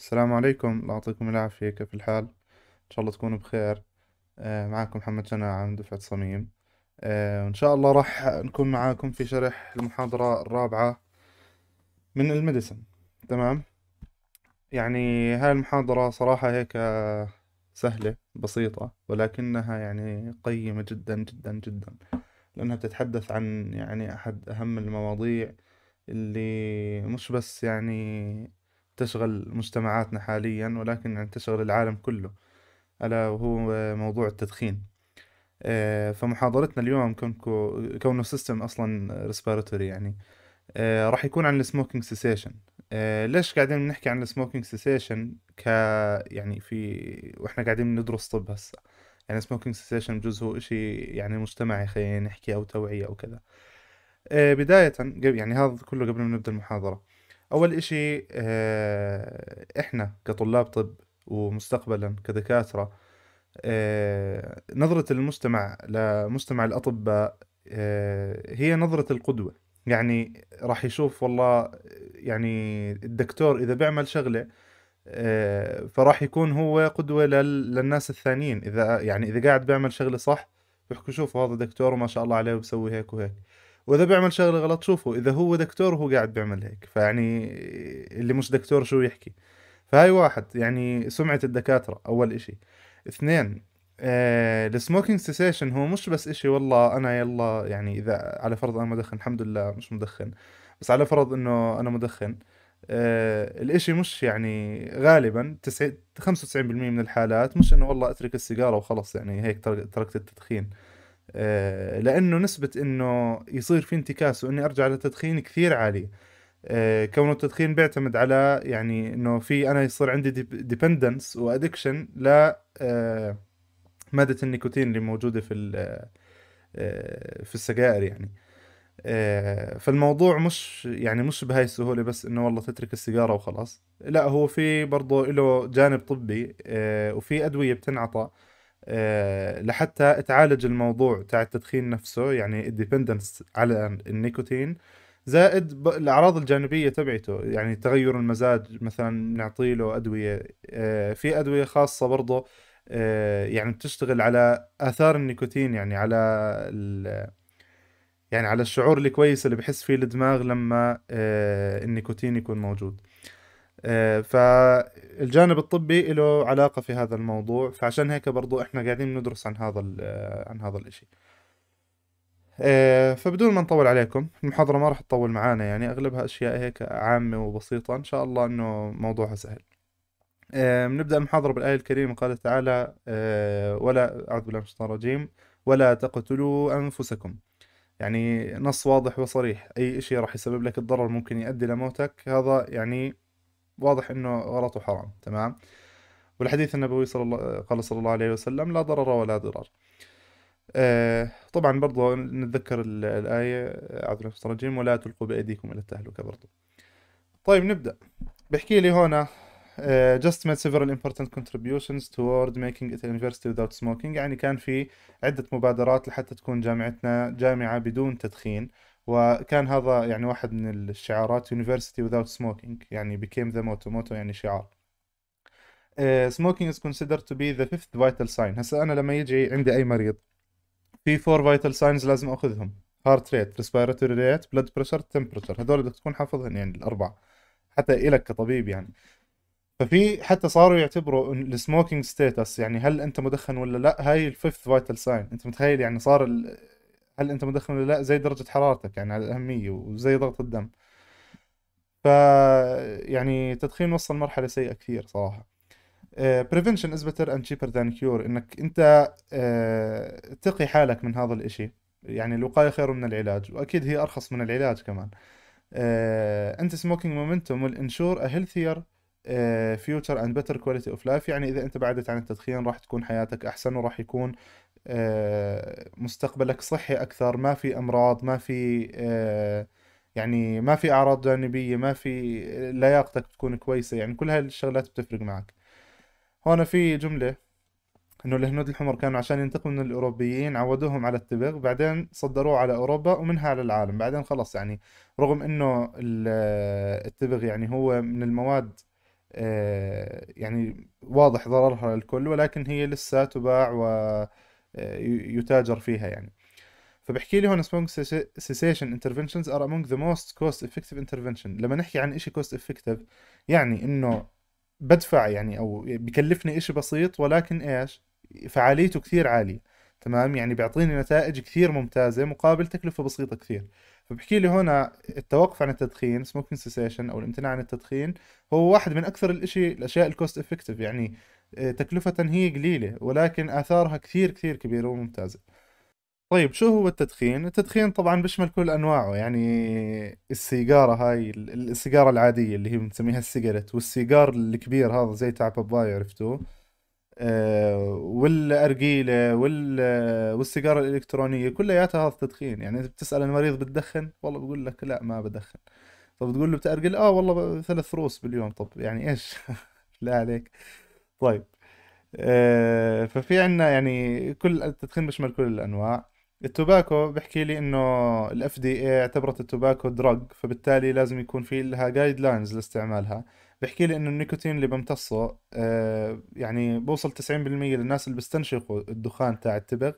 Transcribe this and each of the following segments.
السلام عليكم الله يعطيكم العافية كيف الحال إن شاء الله تكونوا بخير آه، معكم محمد جناعة من دفعة صميم آه، وإن شاء الله راح نكون معاكم في شرح المحاضرة الرابعة من الميديسن تمام يعني هاي المحاضرة صراحة هيك سهلة بسيطة ولكنها يعني قيمة جدا جدا جدا لأنها بتتحدث عن يعني أحد أهم المواضيع اللي مش بس يعني تشغل مجتمعاتنا حاليا ولكن يعني تشغل العالم كله ألا وهو موضوع التدخين آه، فمحاضرتنا اليوم كونكو كونه سيستم أصلا ريسبيراتوري يعني آه، راح يكون عن السموكينج آه، سيسيشن ليش قاعدين بنحكي عن السموكينج سيسيشن ك يعني في واحنا قاعدين ندرس طب هسه يعني سموكينج سيسيشن بجوز هو إشي يعني مجتمعي خلينا نحكي أو توعية أو كذا بداية يعني هذا كله قبل ما نبدأ المحاضرة اول اشي آه، احنا كطلاب طب ومستقبلا كدكاترة آه، نظرة المجتمع لمجتمع الاطباء آه، هي نظرة القدوة يعني راح يشوف والله يعني الدكتور اذا بيعمل شغله فراح يكون هو قدوة للناس الثانيين إذا يعني إذا قاعد بيعمل شغلة صح بيحكوا شوفوا هذا دكتور وما شاء الله عليه وبسوي هيك وهيك واذا بيعمل شغله غلط شوفه اذا هو دكتور وهو قاعد بيعمل هيك فيعني اللي مش دكتور شو يحكي فهاي واحد يعني سمعه الدكاتره اول اشي اثنين آه السموكينج سيسيشن هو مش بس اشي والله انا يلا يعني اذا على فرض انا مدخن الحمد لله مش مدخن بس على فرض انه انا مدخن آه الاشي مش يعني غالبا 95% من الحالات مش انه والله اترك السيجارة وخلص يعني هيك تركت التدخين آه، لانه نسبه انه يصير في انتكاس واني ارجع للتدخين كثير عاليه آه، كونه التدخين بيعتمد على يعني انه في انا يصير عندي ديبندنس وادكشن ل ماده النيكوتين اللي موجوده في آه، في السجائر يعني فالموضوع مش يعني مش بهاي السهوله بس انه والله تترك السيجاره وخلاص لا هو في برضه له جانب طبي وفي ادويه بتنعطى آه، لحتى تعالج الموضوع تاع التدخين نفسه يعني الديبندنس على النيكوتين زائد الاعراض الجانبيه تبعته يعني تغير المزاج مثلا نعطي له ادويه آه، في ادويه خاصه برضه آه، يعني بتشتغل على اثار النيكوتين يعني على يعني على الشعور الكويس اللي بحس فيه الدماغ لما النيكوتين يكون موجود آه، فالجانب الطبي له علاقة في هذا الموضوع فعشان هيك برضو احنا قاعدين ندرس عن هذا آه، عن هذا الاشي آه، فبدون ما نطول عليكم المحاضرة ما راح تطول معانا يعني اغلبها اشياء هيك عامة وبسيطة ان شاء الله انه موضوعها سهل بنبدأ المحاضرة بالآية الكريمة قال تعالى ولا أعوذ بالله من الشيطان الرجيم ولا تقتلوا أنفسكم يعني نص واضح وصريح أي شيء راح يسبب لك الضرر ممكن يؤدي لموتك هذا يعني واضح انه غلط وحرام تمام والحديث النبوي صلى الله قال صلى الله عليه وسلم لا ضرر ولا ضرار آه طبعا برضه نتذكر الآية أعوذ بالله الرجيم ولا تلقوا بأيديكم إلى التهلكة برضه طيب نبدأ بحكي لي هنا uh, just made several important contributions toward making it a university without smoking يعني كان في عدة مبادرات لحتى تكون جامعتنا جامعة بدون تدخين وكان هذا يعني واحد من الشعارات University without smoking يعني became the motto motto يعني شعار uh, smoking is considered to be the fifth vital sign هسا أنا لما يجي عندي أي مريض في four vital signs لازم أخذهم heart rate respiratory rate blood pressure temperature هذول بدك تكون حافظهم يعني الأربعة حتى إلك كطبيب يعني ففي حتى صاروا يعتبروا السموكينج ستيتس يعني هل انت مدخن ولا لا هاي الفيفث فايتال ساين انت متخيل يعني صار هل انت مدخن ولا لا زي درجه حرارتك يعني على الاهميه وزي ضغط الدم ف يعني التدخين وصل مرحله سيئه كثير صراحه بريفنشن از بيتر اند cheaper ذان كيور انك انت uh, آه، تقي حالك من هذا الاشي يعني الوقايه خير من العلاج واكيد هي ارخص من العلاج كمان آه، انت سموكينج مومنتوم ensure ا هيلثير فيوتشر اند بيتر كواليتي اوف لايف يعني اذا انت بعدت عن التدخين راح تكون حياتك احسن وراح يكون آه، مستقبلك صحي اكثر ما في امراض ما في آه، يعني ما في اعراض جانبيه ما في آه، لياقتك بتكون كويسه يعني كل هاي الشغلات بتفرق معك هون في جمله انه الهنود الحمر كانوا عشان ينتقموا من الاوروبيين عودوهم على التبغ بعدين صدروه على اوروبا ومنها على العالم بعدين خلص يعني رغم انه التبغ يعني هو من المواد يعني واضح ضررها للكل ولكن هي لسه تباع و يتاجر فيها يعني فبحكي لي هون smoke سيسيشن interventions ار امونج ذا موست كوست افكتيف انترفنشن لما نحكي عن شيء كوست افكتيف يعني انه بدفع يعني او بكلفني شيء بسيط ولكن ايش فعاليته كثير عاليه تمام يعني بيعطيني نتائج كثير ممتازه مقابل تكلفه بسيطه كثير فبحكي لي هنا التوقف عن التدخين سموكينج سيسيشن او الامتناع عن التدخين هو واحد من اكثر الاشي الاشياء الكوست افكتيف يعني تكلفة هي قليلة ولكن آثارها كثير كثير كبيرة وممتازة طيب شو هو التدخين؟ التدخين طبعا بيشمل كل أنواعه يعني السيجارة هاي السيجارة العادية اللي هي بنسميها السيجارت والسيجار الكبير هذا زي تاع باباي عرفتوه آه، والأرجيلة وال والسيجارة الإلكترونية كلياتها هذا التدخين يعني إذا بتسأل المريض بتدخن والله بقول لك لا ما بدخن طب تقول له بتأرجل اه والله ثلاث روس باليوم طب يعني ايش لا عليك طيب آه، ففي عندنا يعني كل التدخين بيشمل كل الانواع التوباكو بحكي لي انه الاف دي اي اعتبرت التوباكو دراج فبالتالي لازم يكون في لها جايد لاينز لاستعمالها بحكي لي انه النيكوتين اللي بمتصه آه يعني بوصل 90% للناس اللي بيستنشقوا الدخان تاع التبغ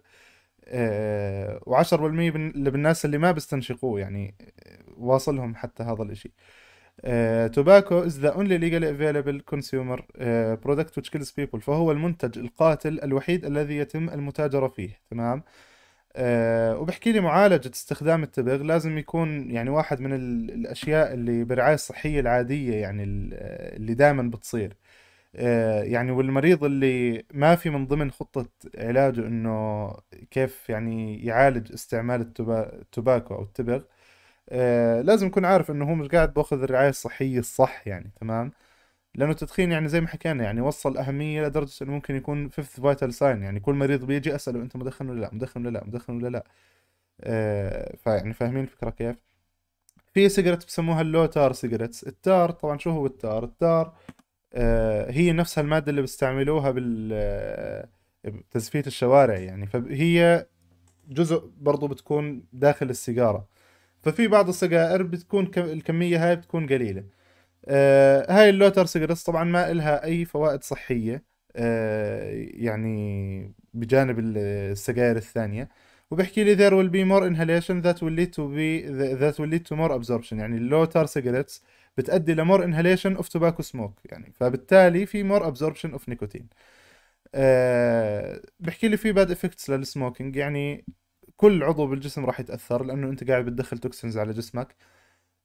و و10% للناس اللي ما بيستنشقوه يعني آه، واصلهم حتى هذا الاشي توباكو از ذا اونلي legally افيلبل كونسيومر برودكت which كيلز بيبل فهو المنتج القاتل الوحيد الذي يتم المتاجرة فيه تمام آه، وبحكي لي معالجة استخدام التبغ لازم يكون يعني واحد من الأشياء اللي برعاية الصحية العادية يعني آه، اللي دائما بتصير آه، يعني والمريض اللي ما في من ضمن خطة علاجه انه كيف يعني يعالج استعمال التباكو او التبغ آه لازم يكون عارف انه هو مش قاعد باخذ الرعايه الصحيه الصح يعني تمام لانه التدخين يعني زي ما حكينا يعني وصل اهميه لدرجه انه ممكن يكون فيفث فايتال ساين يعني كل مريض بيجي اساله انت مدخن ولا لا مدخن ولا لا مدخن ولا لا آه فيعني فاهمين الفكره كيف في سيجرت بسموها اللو تار سيجرتس التار طبعا شو هو التار التار آه هي نفسها الماده اللي بيستعملوها بال آه، تزفيت الشوارع يعني فهي جزء برضو بتكون داخل السيجاره ففي بعض السجائر بتكون الكمية هاي بتكون قليلة آه هاي اللوتر سيجرتس طبعا ما إلها أي فوائد صحية آه يعني بجانب السجائر الثانية وبحكي لي there will be more inhalation that will lead to be that will lead to more absorption يعني اللوتر سيجرتس بتأدي لمور inhalation of tobacco smoke يعني فبالتالي في more absorption of nicotine آه بحكي لي في باد افكتس للسموكينج يعني كل عضو بالجسم راح يتاثر لانه انت قاعد بتدخل توكسنز على جسمك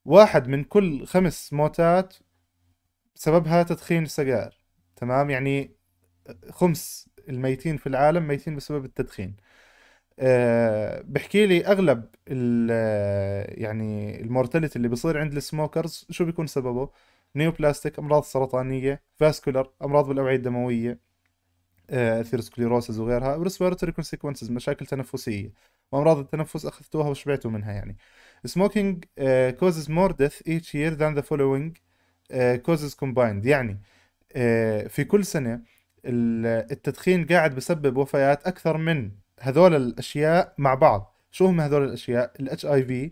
واحد من كل خمس موتات سببها تدخين السجائر تمام يعني خمس الميتين في العالم ميتين بسبب التدخين أه بحكي لي اغلب آه، يعني المورتاليتي اللي بيصير عند السموكرز شو بيكون سببه نيوبلاستيك امراض سرطانيه فاسكولار امراض بالاوعيه الدمويه آه، اثيروسكليروسز وغيرها وريسبيرتوري كونسيكونسز مشاكل تنفسيه وامراض التنفس اخذتوها وشبعتوا منها يعني smoking uh, causes more death each year than the following uh, causes combined يعني uh, في كل سنه التدخين قاعد بسبب وفيات اكثر من هذول الاشياء مع بعض شو هم هذول الاشياء الاتش اي في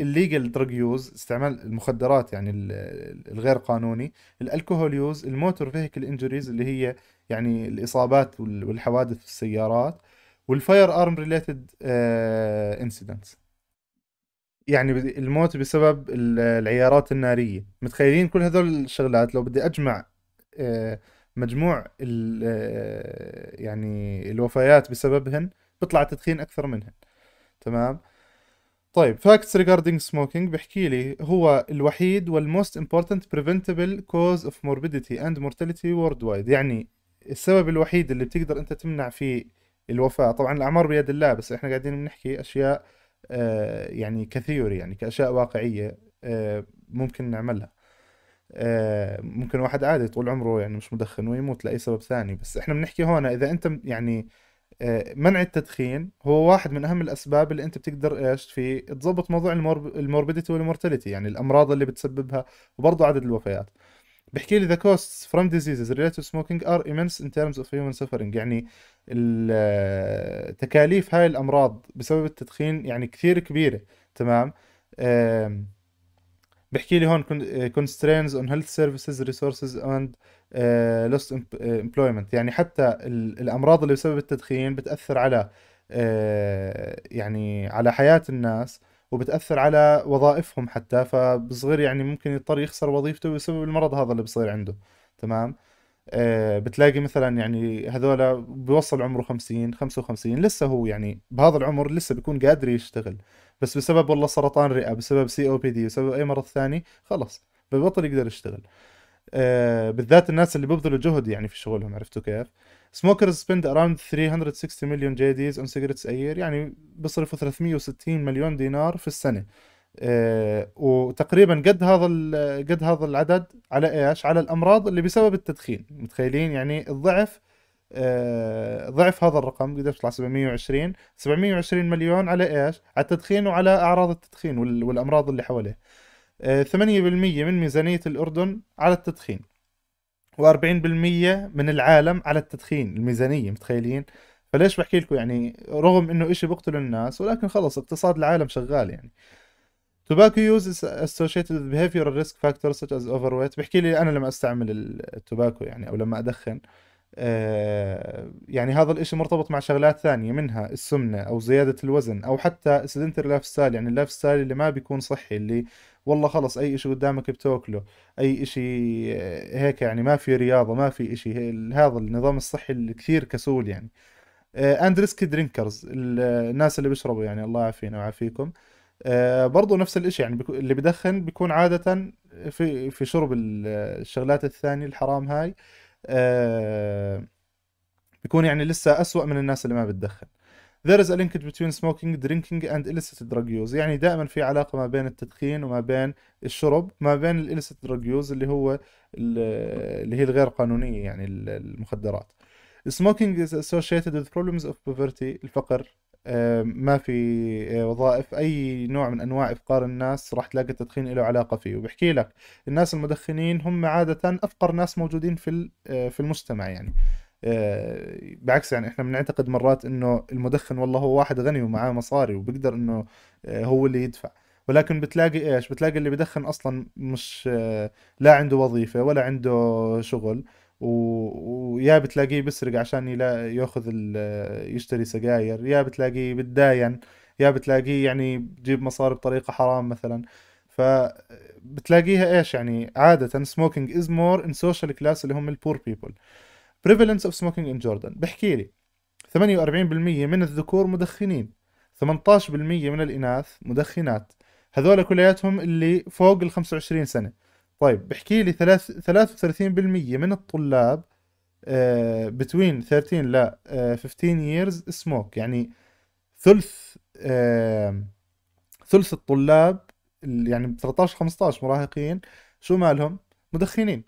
الليجل دراج يوز استعمال المخدرات يعني الغير قانوني الالكوهول يوز الموتور فيهيكل انجريز اللي هي يعني الاصابات والحوادث في السيارات والفاير ارم ريليتد انسيدنتس يعني الموت بسبب العيارات الناريه متخيلين كل هذول الشغلات لو بدي اجمع آه، مجموع آه، يعني الوفيات بسببهن بيطلع تدخين اكثر منهن تمام طيب فاكتس ريجاردينج سموكينج بحكي لي هو الوحيد والموست امبورتنت بريفنتبل كوز اوف موربيديتي اند مورتاليتي وورلد وايد يعني السبب الوحيد اللي بتقدر انت تمنع فيه الوفاة طبعا الأعمار بيد الله بس إحنا قاعدين بنحكي أشياء آه، يعني كثيوري يعني كأشياء واقعية آه، ممكن نعملها آه، ممكن واحد عادي طول عمره يعني مش مدخن ويموت لأي سبب ثاني بس إحنا بنحكي هون إذا أنت يعني منع التدخين هو واحد من اهم الاسباب اللي انت بتقدر ايش في تظبط موضوع الموربيديتي والمورتاليتي يعني الامراض اللي بتسببها وبرضه عدد الوفيات بحكي لي the costs from diseases related to smoking are immense in terms of human suffering يعني تكاليف هاي الامراض بسبب التدخين يعني كثير كبيره تمام بحكي لي هون آه، constraints on health services resources and آه، lost آه، employment يعني حتى الامراض اللي بسبب التدخين بتاثر على يعني على حياه الناس وبتاثر على وظائفهم حتى فبصغير يعني ممكن يضطر يخسر وظيفته بسبب المرض هذا اللي بصير عنده تمام آه، بتلاقي مثلا يعني هذولا بيوصل عمره 50 55 لسه هو يعني بهذا العمر لسه بيكون قادر يشتغل بس بسبب والله سرطان رئه بسبب سي او بي دي بسبب اي مرض ثاني خلص ببطل يقدر يشتغل آه، بالذات الناس اللي ببذلوا جهد يعني في شغلهم عرفتوا كيف سموكرز سبند اراوند 360 مليون جي ديز اون سيجرتس اير يعني بيصرفوا 360 مليون دينار في السنه آه، وتقريبا قد هذا قد هذا العدد على ايش؟ على الامراض اللي بسبب التدخين، متخيلين يعني الضعف آه، ضعف هذا الرقم قد يطلع 720 720 مليون على ايش؟ على التدخين وعلى اعراض التدخين والامراض اللي حواليه. 8% آه، من ميزانية الأردن على التدخين و40% من العالم على التدخين الميزانية متخيلين فليش بحكي لكم يعني رغم انه اشي بقتل الناس ولكن خلص اقتصاد العالم شغال يعني tobacco use is associated with behavioral risk factors such as overweight بيحكي لي انا لما استعمل التوباكو يعني او لما ادخن آه، يعني هذا الاشي مرتبط مع شغلات ثانية منها السمنة او زيادة الوزن او حتى sedentary لايف ستايل يعني اللايف ستايل اللي ما بيكون صحي اللي والله خلص اي اشي قدامك بتاكله اي اشي آه، هيك يعني ما في رياضة ما في اشي هذا النظام الصحي اللي كثير كسول يعني اند ريسك درينكرز الناس اللي بيشربوا يعني الله يعافينا ويعافيكم آه، برضه نفس الاشي يعني اللي بدخن بيكون عادة في في شرب الشغلات الثانية الحرام هاي آه، بيكون يعني لسه أسوأ من الناس اللي ما بتدخن There is a link between smoking, drinking and illicit drug use يعني دائما في علاقة ما بين التدخين وما بين الشرب ما بين illicit drug use اللي هو اللي هي الغير قانونية يعني المخدرات Smoking is associated with problems of poverty الفقر آه، ما في آه، وظائف اي نوع من انواع افقار الناس راح تلاقي التدخين له علاقه فيه وبحكي لك الناس المدخنين هم عاده افقر ناس موجودين في آه، في المجتمع يعني بعكس يعني احنا بنعتقد مرات انه المدخن والله هو واحد غني ومعاه مصاري وبقدر انه هو اللي يدفع ولكن بتلاقي ايش بتلاقي اللي بدخن اصلا مش لا عنده وظيفه ولا عنده شغل و... ويا بتلاقيه بيسرق عشان يلا... ياخذ ال... يشتري سجاير يا بتلاقيه بتداين يا بتلاقيه يعني بجيب مصاري بطريقة حرام مثلا ف بتلاقيها ايش يعني عادة سموكينج از مور ان سوشيال كلاس اللي هم البور بيبل بريفالنس اوف سموكينج ان جوردن بحكي لي 48% من الذكور مدخنين 18% من الإناث مدخنات هذول كلياتهم اللي فوق ال 25 سنة طيب بحكي لي 33 بالمية من الطلاب بتوين آه، 13 ل 15 ييرز سموك يعني ثلث آه، ثلث الطلاب يعني 13 15 مراهقين شو مالهم مدخنين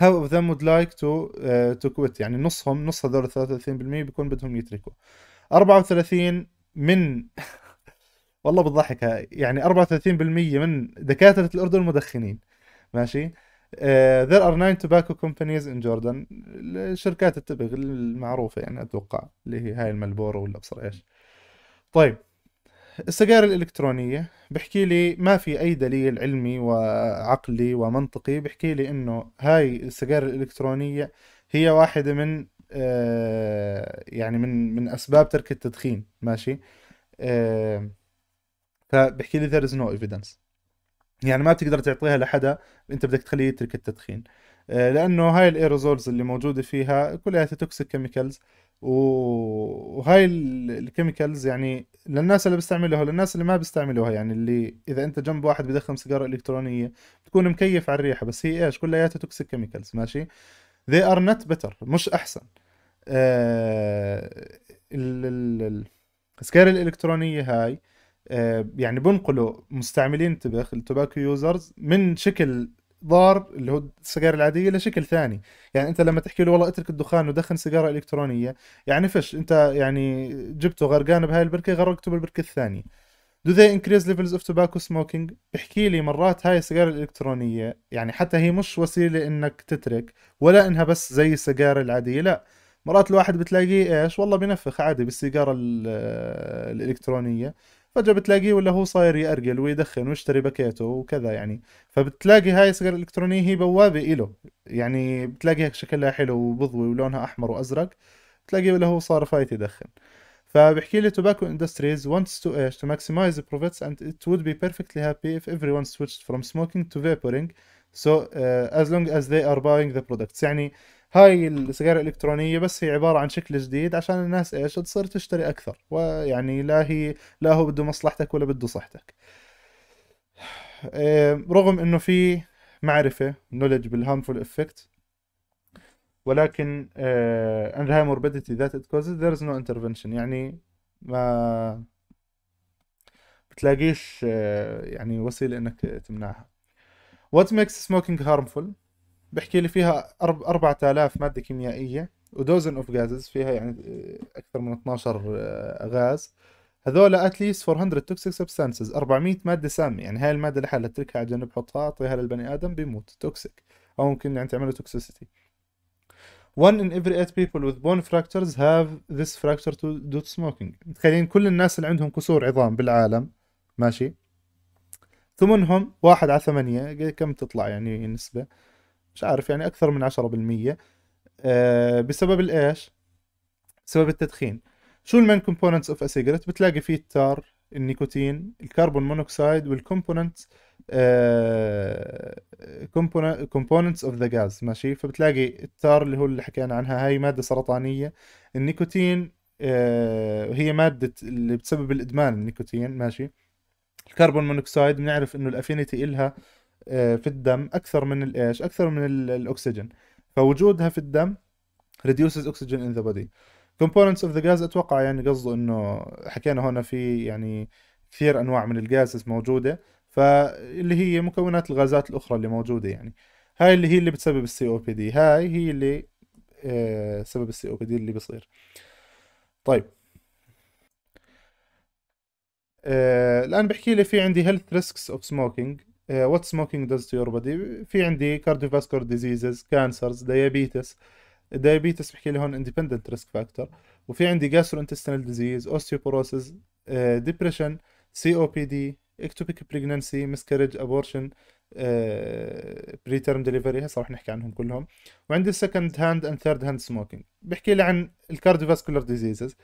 هاو اوف ذم would لايك تو تو كويت يعني نصهم نص هذول 33% بيكون بدهم يتركوا 34 من والله بتضحك يعني 34% من دكاترة الأردن مدخنين ماشي uh, there are nine tobacco companies in Jordan الشركات التبغ المعروفة يعني أتوقع اللي هي هاي الملبورة ولا أبصر إيش طيب السجائر الإلكترونية بحكي لي ما في أي دليل علمي وعقلي ومنطقي بحكي لي إنه هاي السجائر الإلكترونية هي واحدة من آه يعني من من أسباب ترك التدخين ماشي آه فبحكي لي there is no evidence يعني ما بتقدر تعطيها لحدا انت بدك تخليه يترك التدخين آه، لانه هاي الايروزولز اللي موجوده فيها كلها توكسيك كيميكلز وهاي الكيميكلز يعني للناس اللي بيستعملوها للناس اللي ما بيستعملوها يعني اللي اذا انت جنب واحد بدخن سيجاره الكترونيه بتكون مكيف على الريحه بس هي ايش كلياتها توكسيك كيميكلز ماشي they are not better مش احسن آه ال... الالكترونيه هاي آه، يعني بنقلوا مستعملين تبخ التوباكو يوزرز من شكل ضار اللي هو السجائر العاديه لشكل ثاني يعني انت لما تحكي له والله اترك الدخان ودخن سيجاره الكترونيه يعني فش انت يعني جبته غرقان بهاي البركه غرقته بالبركه الثانيه Do they increase levels of tobacco smoking؟ بحكي لي مرات هاي السيجارة الإلكترونية يعني حتى هي مش وسيلة إنك تترك ولا إنها بس زي السجائر العادية لا مرات الواحد بتلاقيه إيش والله بنفخ عادي بالسيجارة آه، الإلكترونية فجاه بتلاقيه ولا هو صاير يأرجل ويدخن ويشتري باكيته وكذا يعني فبتلاقي هاي السيجاره الالكترونيه هي بوابه إله يعني بتلاقيها شكلها حلو وبضوي ولونها احمر وازرق بتلاقيه ولا هو صار فايت يدخن فبحكي لي tobacco industries wants to ايش to maximize the profits and it would be perfectly happy if everyone switched from smoking to vaporing so از uh, as long as they are buying the products يعني uh, هاي السيجارة الإلكترونية بس هي عبارة عن شكل جديد عشان الناس إيش تصير تشتري أكثر ويعني لا هي لا هو بده مصلحتك ولا بده صحتك إيه، رغم إنه في معرفة نولج بالهامفول إفكت ولكن uh, إيه، under high morbidity that it causes there is no intervention يعني ما بتلاقيش uh, يعني وسيلة انك تمنعها what makes smoking harmful بحكي لي فيها 4000 ماده كيميائيه ودوزن اوف غازز فيها يعني آه، اكثر من 12 آه، غاز هذول اتليست 400 توكسيك سبستانسز 400 ماده سامه يعني هاي الماده لحالها تركها على جنب حطها اعطيها للبني ادم بيموت توكسيك او ممكن يعني تعمل توكسيسيتي one in every eight people with bone fractures have this fracture do to smoking متخيلين كل الناس اللي عندهم كسور عظام بالعالم ماشي ثمنهم واحد على ثمانية كم تطلع يعني نسبة مش عارف يعني اكثر من 10% أه بسبب الايش بسبب التدخين شو المين كومبوننتس اوف اسيجرت بتلاقي فيه التار النيكوتين الكربون مونوكسيد والكومبوننتس كومبوننتس اوف ذا غاز ماشي فبتلاقي التار اللي هو اللي حكينا عنها هاي ماده سرطانيه النيكوتين uh, هي ماده اللي بتسبب الادمان النيكوتين ماشي الكربون مونوكسيد بنعرف انه الافينيتي إلها آه، في الدم اكثر من الايش اكثر من الاكسجين فوجودها في الدم reduces oxygen in the body components of the gas اتوقع يعني قصده انه حكينا هنا في يعني كثير انواع من الجاسس موجوده فاللي هي مكونات الغازات الاخرى اللي موجوده يعني هاي اللي هي اللي بتسبب السي او بي دي هاي هي اللي آه، سبب السي او بي دي اللي بيصير طيب آه، الان بحكي لي في عندي هيلث ريسكس اوف سموكينج وات سموكينج داز تو يور بودي في عندي كارديوفاسكولار ديزيزز كانسرز دايابيتس الدايابيتس بحكي لي هون اندبندنت ريسك فاكتور وفي عندي جاسترو انتستينال ديزيز اوستيوبوروسيس ديبريشن سي او بي دي اكتوبيك بريجننسي مسكريج ابورشن بري تيرم ديليفري هسه رح نحكي عنهم كلهم وعندي السكند هاند اند ثيرد هاند سموكينج بحكي لي عن الكارديوفاسكولار ديزيزز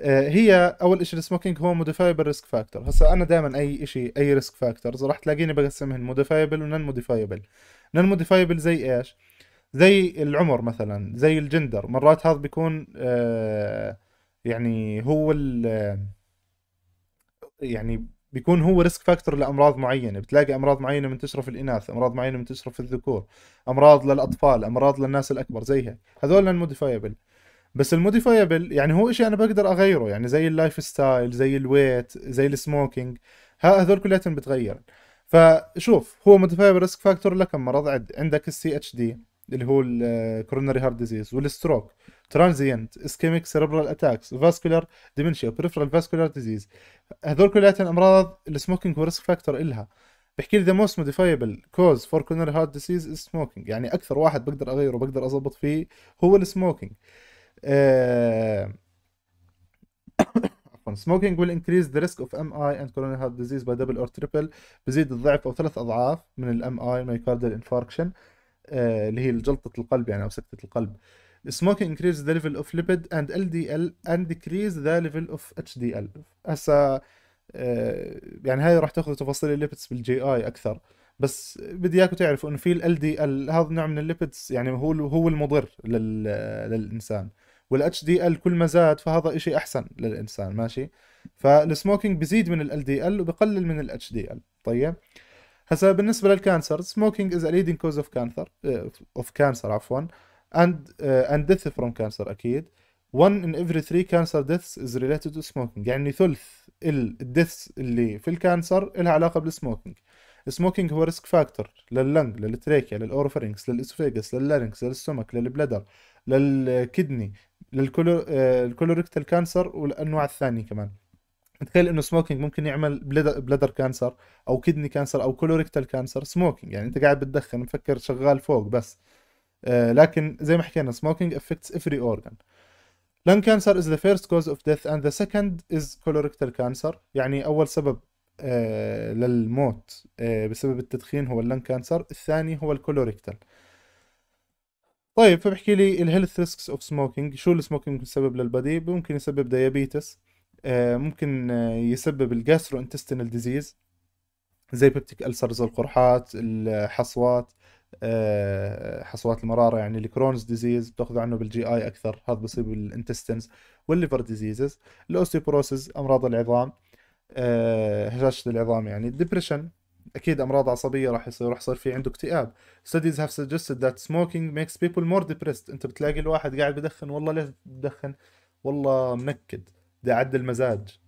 آه، هي اول شيء السموكينج هو موديفايبل ريسك فاكتور هسا انا دائما اي شيء اي ريسك فاكتورز راح تلاقيني بقسمهن موديفايبل ونن موديفايبل نن موديفايبل زي ايش زي العمر مثلا زي الجندر مرات هذا بيكون آه، يعني هو ال آه، يعني بيكون هو ريسك فاكتور لامراض معينه بتلاقي امراض معينه منتشره في الاناث امراض معينه منتشره في الذكور امراض للاطفال امراض للناس الاكبر زي هيك هذول الموديفايبل بس الموديفايبل يعني هو شيء انا بقدر اغيره يعني زي اللايف ستايل زي الويت زي السموكينج ها هذول كلياتهم بتغير فشوف هو موديفايبل ريسك فاكتور لكم مرض عندك السي اتش دي اللي هو الكورونري هارت ديزيز والستروك ترانزيانت اسكيميك سيربرال اتاكس فاسكولار ديمنشيا بريفرال فاسكولار ديزيز هذول كلياتهم امراض السموكينج هو ريسك فاكتور الها بحكي لي ذا موست موديفايبل كوز فور كورونري هارت ديزيز سموكينج يعني اكثر واحد بقدر اغيره بقدر اضبط فيه هو السموكينج آه، عفوا smoking will increase the risk of MI and coronary heart disease by double or triple بزيد الضعف او ثلاث اضعاف من الام اي myocardial infarction آه، اللي هي جلطة القلب يعني او سكتة القلب smoking increases the level of lipid and LDL and decrease the level of HDL هسا آه، يعني هاي راح تاخذ تفاصيل الليبتس بالجي اي اكثر بس بدي اياكم تعرفوا انه في ال LDL هذا النوع من الليبتس يعني هو هو المضر لل... للانسان والاتش دي ال كل ما زاد فهذا إشي احسن للانسان ماشي فالسموكينج بزيد من ال دي ال وبقلل من الاتش دي ال طيب هسا بالنسبه للكانسر سموكينج از a كوز اوف كانسر اوف كانسر عفوا اند اند ديث فروم كانسر اكيد وان in every ثري cancer deaths is related to smoking يعني ثلث الديثs اللي في الكانسر لها علاقه بالسموكينج السموكينج هو ريسك فاكتور لللنج للتريكيا للاورفرينكس للاسوفيجس لللارنكس للسمك للبلدر للكدني للكولوريكتال آه، كانسر والانواع الثانيه كمان تخيل انه سموكينج ممكن يعمل بلدر كانسر او كدني كانسر او كولوريكتال كانسر سموكينج يعني انت قاعد بتدخن مفكر شغال فوق بس آه لكن زي ما حكينا سموكينج افكتس افري اورجان لان كانسر از ذا فيرست كوز اوف ديث اند ذا سكند از كولوريكتال كانسر يعني اول سبب آه للموت آه بسبب التدخين هو اللنج كانسر الثاني هو الكولوريكتال طيب فبحكي لي الهيلث ريسكس اوف سموكينج شو السموكينج ممكن يسبب للبدي آه، ممكن آه، يسبب ديابيتس ممكن يسبب الجاسترو انتستينال ديزيز زي بيبتيك ألسرز القرحات الحصوات آه، حصوات المرارة يعني الكرونز ديزيز بتاخذ عنه بالجي اي اكثر هذا بصيب الانتستنز والليفر ديزيزز الاوستيوبروسيس امراض العظام هشاشة العظام يعني الدبريشن اكيد امراض عصبيه راح يصير راح يصير في عنده اكتئاب studies have suggested that smoking makes people more depressed انت بتلاقي الواحد قاعد بدخن والله ليش بدخن والله منكد بدي اعدل مزاج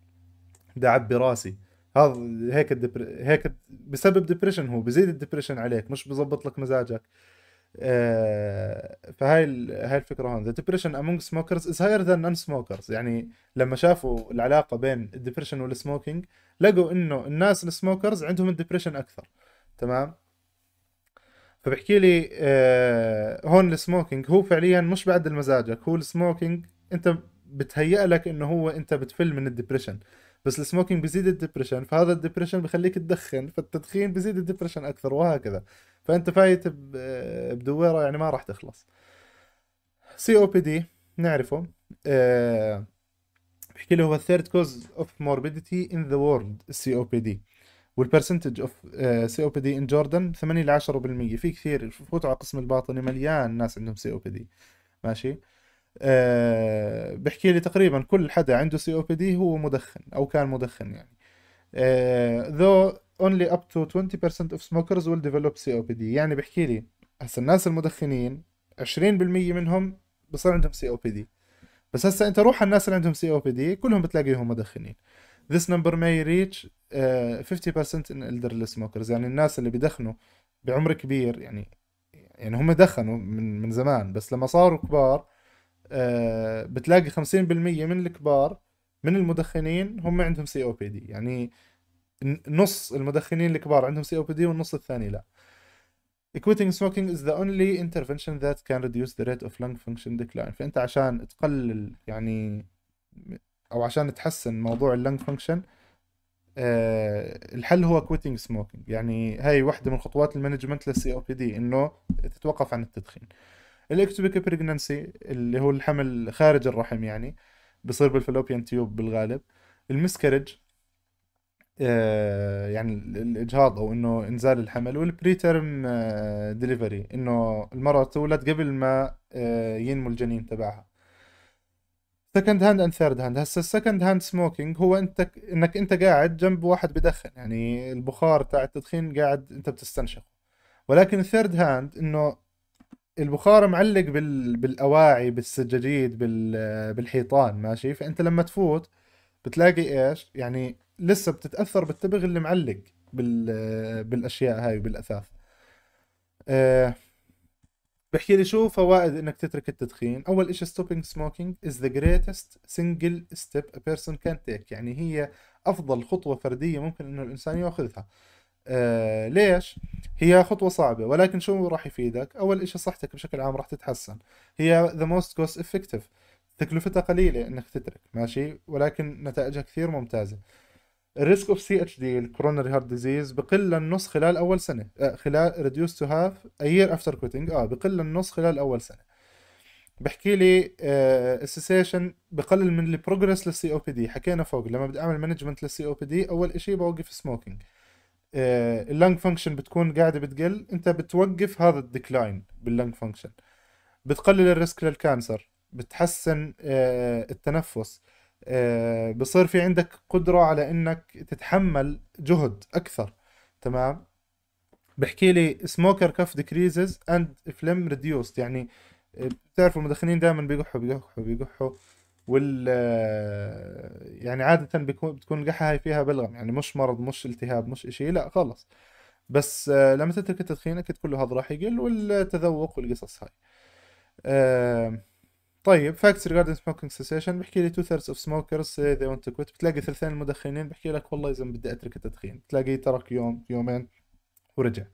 بدي اعبي راسي هذا هيك الدبر... هيك بسبب ديبريشن هو بزيد الدبريشن عليك مش بزبط لك مزاجك آه، فهاي هاي الفكره هون ذا ديبرشن امونج سموكرز از هاير ذان نون سموكرز يعني لما شافوا العلاقه بين الديبرشن والسموكينج لقوا انه الناس السموكرز عندهم الديبرشن اكثر تمام فبحكي لي آه، هون السموكينج هو فعليا مش بعد مزاجك هو السموكينج انت بتهيأ لك انه هو انت بتفل من الديبرشن بس السموكينج بيزيد الدبريشن فهذا الدبريشن بخليك تدخن فالتدخين بيزيد الدبريشن اكثر وهكذا فانت فايت آه، بدويره يعني ما راح تخلص سي او بي دي نعرفه أه بحكي له هو الثيرد كوز اوف موربيديتي ان ذا وورلد السي او بي دي والبرسنتج اوف سي او بي دي ان جوردن 8 ل 10% في كثير فوتوا على القسم الباطني مليان ناس عندهم سي او بي دي ماشي آه، بحكي لي تقريبا كل حدا عنده سي او بي دي هو مدخن او كان مدخن يعني ذو اونلي اب تو 20% اوف سموكرز ويل ديفلوب سي او بي دي يعني بحكي لي هسا الناس المدخنين 20% منهم بصير عندهم سي او بي دي بس هسا انت روح على الناس اللي عندهم سي او بي دي كلهم بتلاقيهم مدخنين This number may reach uh, آه، 50% in elderly smokers يعني الناس اللي بيدخنوا بعمر كبير يعني يعني هم دخنوا من من زمان بس لما صاروا كبار آه، بتلاقي 50% من الكبار من المدخنين هم عندهم سي او بي دي يعني نص المدخنين الكبار عندهم سي او بي دي والنص الثاني لا quitting smoking is the only intervention that can reduce the rate of lung function decline فانت عشان تقلل يعني او عشان تحسن موضوع اللنج فانكشن أه الحل هو quitting smoking يعني هاي واحدة من خطوات المانجمنت للسي او بي دي انه تتوقف عن التدخين الاكتوبيك بريجننسي اللي هو الحمل خارج الرحم يعني بيصير بالفلوبيان تيوب بالغالب المسكرج آه، يعني الاجهاض او انه انزال الحمل والبريترم ديليفري آه، انه المراه تولد قبل ما آه، ينمو الجنين تبعها سكند هاند اند ثيرد هاند هسه السكند هاند سموكينج هو انت انك انت قاعد جنب واحد بدخن يعني البخار تاع التدخين قاعد انت بتستنشقه ولكن الثيرد هاند انه البخار معلق بال... بالاواعي بالسجاجيد بال... بالحيطان ماشي فانت لما تفوت بتلاقي ايش يعني لسه بتتاثر بالتبغ اللي معلق بال... بالاشياء هاي وبالاثاث أه... بحكي لي شو فوائد انك تترك التدخين اول إشي ستوبينج smoking is the greatest single step a person can take يعني هي افضل خطوه فرديه ممكن انه الانسان ياخذها آه، ليش؟ هي خطوة صعبة ولكن شو راح يفيدك؟ أول إشي صحتك بشكل عام راح تتحسن هي the most cost effective تكلفتها قليلة إنك تترك ماشي ولكن نتائجها كثير ممتازة الريسك اوف سي اتش دي الكورونري هارت ديزيز بقل للنص خلال اول سنه آه، خلال ريديوس تو هاف اير افتر كوتينج اه بقل للنص خلال اول سنه بحكي لي السيسيشن آه، بقلل من البروجرس للسي او بي دي حكينا فوق لما بدي اعمل مانجمنت للسي او بي دي اول شيء بوقف سموكينج آه، اللنج فانكشن بتكون قاعده بتقل انت بتوقف هذا الديكلاين باللنج فانكشن بتقلل الريسك للكانسر بتحسن آه، التنفس آه، بصير في عندك قدره على انك تتحمل جهد اكثر تمام بحكي لي سموكر كف decreases اند فليم reduced يعني بتعرفوا المدخنين دائما بيقحوا بيقحوا بيقحوا وال يعني عادة بيكون بتكون القحة هاي فيها بلغم يعني مش مرض مش التهاب مش إشي لا خلص بس آه، لما تترك التدخين أكيد كل هذا راح يقل والتذوق والقصص هاي طيب فاكتس ريجاردين سموكينج سيسيشن بحكي لي تو ثيرس اوف سموكرز ذي ونت تو كويت بتلاقي ثلثين المدخنين بحكي لك والله اذا بدي اترك التدخين بتلاقيه ترك يوم يومين ورجع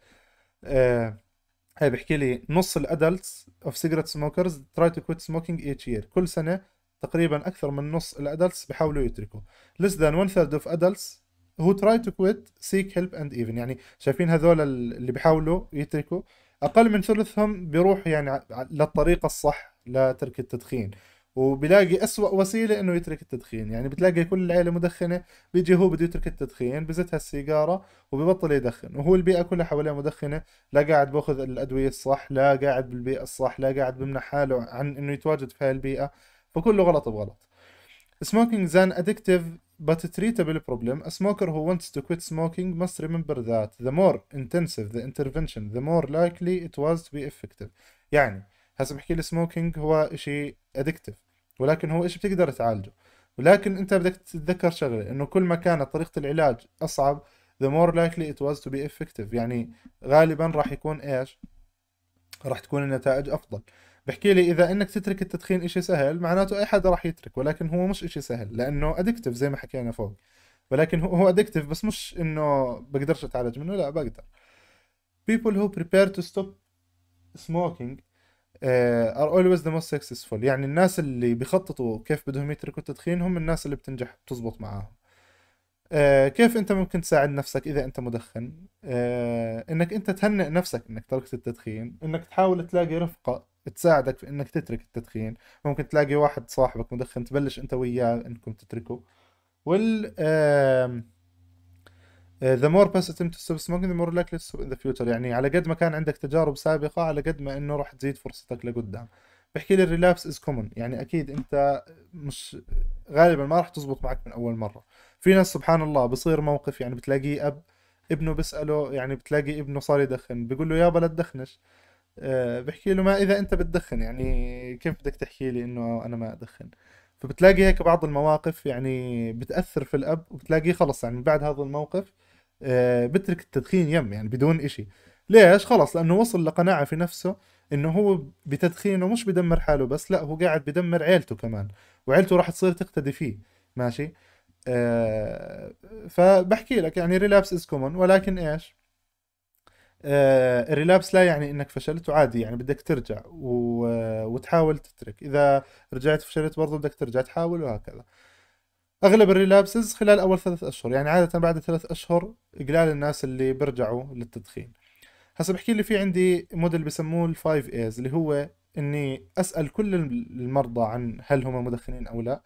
هاي بحكي لي نص الادلتس اوف سيجرت سموكرز تراي تو كويت سموكينج ايتش يير كل سنه تقريبا اكثر من نص الادلتس بحاولوا يتركوا less than one third of adults who try to quit seek help and even يعني شايفين هذول اللي بيحاولوا يتركوا اقل من ثلثهم بيروح يعني للطريقه الصح لترك التدخين وبلاقي أسوأ وسيلة إنه يترك التدخين يعني بتلاقي كل العيلة مدخنة بيجي هو بده يترك التدخين بزتها السيجارة وببطل يدخن وهو البيئة كلها حواليه مدخنة لا قاعد باخذ الأدوية الصح لا قاعد بالبيئة الصح لا قاعد بمنع حاله عن إنه يتواجد في هاي البيئة فكله غلط بغلط smoking is an addictive but a treatable problem a smoker who wants to quit smoking must remember that the more intensive the intervention the more likely it was to be effective يعني هسه بحكي لي smoking هو شيء addictive ولكن هو شيء بتقدر تعالجه ولكن انت بدك تتذكر شغله انه كل ما كانت طريقه العلاج اصعب the more likely it was to be effective يعني غالبا راح يكون ايش راح تكون النتائج افضل بحكي لي اذا انك تترك التدخين إشي سهل معناته اي حدا راح يترك ولكن هو مش إشي سهل لانه ادكتف زي ما حكينا فوق ولكن هو هو ادكتف بس مش انه بقدرش اتعالج منه لا بقدر people who prepare to stop smoking آه، are always the most successful يعني الناس اللي بخططوا كيف بدهم يتركوا التدخين هم الناس اللي بتنجح بتزبط معاهم آه كيف انت ممكن تساعد نفسك اذا انت مدخن آه انك انت تهنئ نفسك انك تركت التدخين انك تحاول تلاقي رفقه تساعدك في انك تترك التدخين ممكن تلاقي واحد صاحبك مدخن تبلش انت وياه انكم تتركوا وال ذا مور بس stop smoking the more likely مور stop in ذا فيوتشر يعني على قد ما كان عندك تجارب سابقه على قد ما انه راح تزيد فرصتك لقدام بحكي لي الريلابس از كومن يعني اكيد انت مش غالبا ما راح تزبط معك من اول مره في ناس سبحان الله بصير موقف يعني بتلاقيه اب ابنه بيساله يعني بتلاقي ابنه صار يدخن بيقول له يابا لا تدخنش آه، بحكي له ما اذا انت بتدخن يعني كيف بدك تحكي لي انه انا ما ادخن فبتلاقي هيك بعض المواقف يعني بتاثر في الاب وبتلاقيه خلص يعني بعد هذا الموقف آه، بترك التدخين يم يعني بدون إشي ليش خلص لانه وصل لقناعه في نفسه انه هو بتدخينه مش بدمر حاله بس لا هو قاعد بدمر عيلته كمان وعيلته راح تصير تقتدي فيه ماشي أه فبحكي لك يعني ريلابس از كومون ولكن ايش آه، الريلابس لا يعني انك فشلت وعادي يعني بدك ترجع و... آه، وتحاول تترك اذا رجعت فشلت برضه بدك ترجع تحاول وهكذا اغلب الريلابسز خلال اول ثلاث اشهر يعني عاده بعد ثلاث اشهر قلال الناس اللي بيرجعوا للتدخين هسا بحكي لي في عندي موديل بسموه الفايف ايز اللي هو اني اسال كل المرضى عن هل هم مدخنين او لا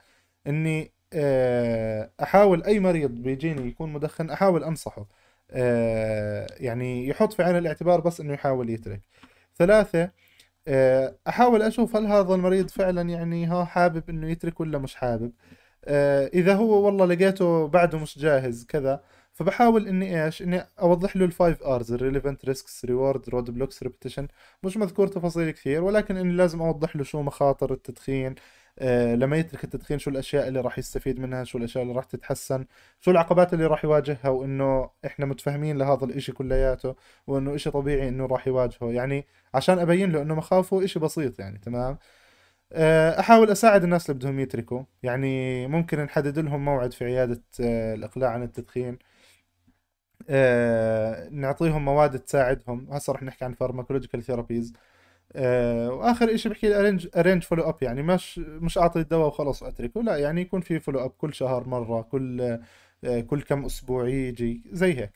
اني آه، احاول اي مريض بيجيني يكون مدخن احاول انصحه آه، يعني يحط في عين الاعتبار بس انه يحاول يترك ثلاثة آه، احاول اشوف هل هذا المريض فعلا يعني ها حابب انه يترك ولا مش حابب آه، اذا هو والله لقيته بعده مش جاهز كذا فبحاول اني ايش اني اوضح له الفايف ارز الريليفنت ريسكس ريورد رود بلوكس ريبتيشن مش مذكور تفاصيل كثير ولكن اني لازم اوضح له شو مخاطر التدخين آه، لما يترك التدخين شو الاشياء اللي راح يستفيد منها شو الاشياء اللي راح تتحسن شو العقبات اللي راح يواجهها وانه احنا متفاهمين لهذا الاشي كلياته وانه اشي طبيعي انه راح يواجهه يعني عشان ابين له انه مخاوفه اشي بسيط يعني تمام آه، احاول اساعد الناس اللي بدهم يتركوا يعني ممكن نحدد لهم موعد في عياده آه، الاقلاع عن التدخين نعطيهم مواد تساعدهم هسه رح نحكي عن فارماكولوجيكال ثيرابيز آه، واخر شيء بحكي ارينج ارينج فولو اب يعني مش مش اعطي الدواء وخلص اتركه لا يعني يكون في فولو اب كل شهر مره كل آه، كل كم اسبوع يجي زي هيك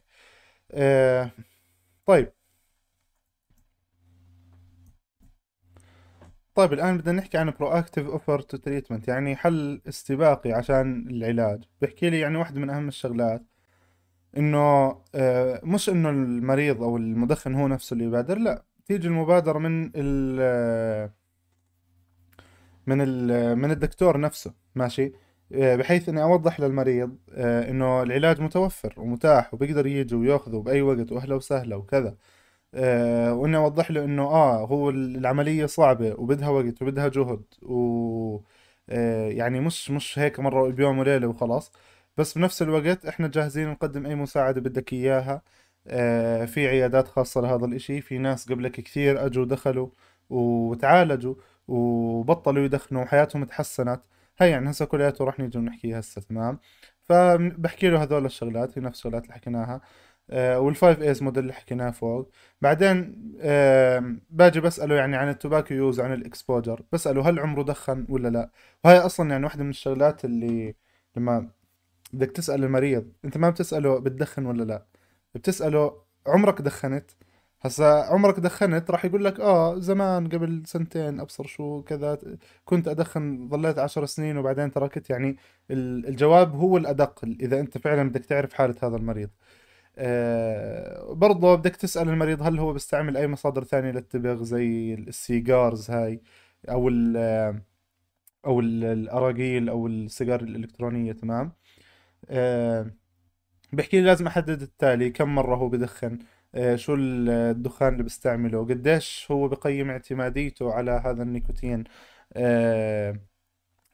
آه، طيب طيب الآن بدنا نحكي عن proactive اوفر تو تريتمنت يعني حل استباقي عشان العلاج بحكي لي يعني واحدة من أهم الشغلات إنه مش إنه المريض أو المدخن هو نفسه اللي يبادر لا تيجي المبادرة من ال من ال من الدكتور نفسه ماشي آه، بحيث اني اوضح للمريض آه، انه العلاج متوفر ومتاح وبيقدر يجي وياخذه باي وقت واهلا وسهلا وكذا آه، واني اوضح له انه اه هو العملية صعبة وبدها وقت وبدها جهد و يعني مش مش هيك مرة بيوم وليلة وخلاص بس بنفس الوقت احنا جاهزين نقدم اي مساعدة بدك اياها آه، في عيادات خاصة لهذا الإشي في ناس قبلك كثير أجوا دخلوا وتعالجوا وبطلوا يدخنوا وحياتهم تحسنت هاي يعني هسه كلياته رح نيجي نحكي هسه تمام فبحكي له هذول الشغلات هي نفس الشغلات اللي حكيناها والفايف ايز موديل اللي حكيناه فوق بعدين باجي بساله يعني عن التوباكو يوز عن الاكسبوجر بساله هل عمره دخن ولا لا وهي اصلا يعني واحده من الشغلات اللي لما بدك تسال المريض انت ما بتساله بتدخن ولا لا بتساله عمرك دخنت هسا عمرك دخنت راح يقول لك اه زمان قبل سنتين ابصر شو كذا كنت ادخن ظليت عشر سنين وبعدين تركت يعني الجواب هو الادق اذا انت فعلا بدك تعرف حاله هذا المريض آه برضه بدك تسال المريض هل هو بيستعمل اي مصادر ثانيه للتبغ زي السيجارز هاي او ال او الاراجيل او السيجار الالكترونيه تمام آه بحكي لي لازم احدد التالي كم مره هو بدخن آه، شو الدخان اللي بستعمله قديش هو بقيم اعتماديته على هذا النيكوتين آه،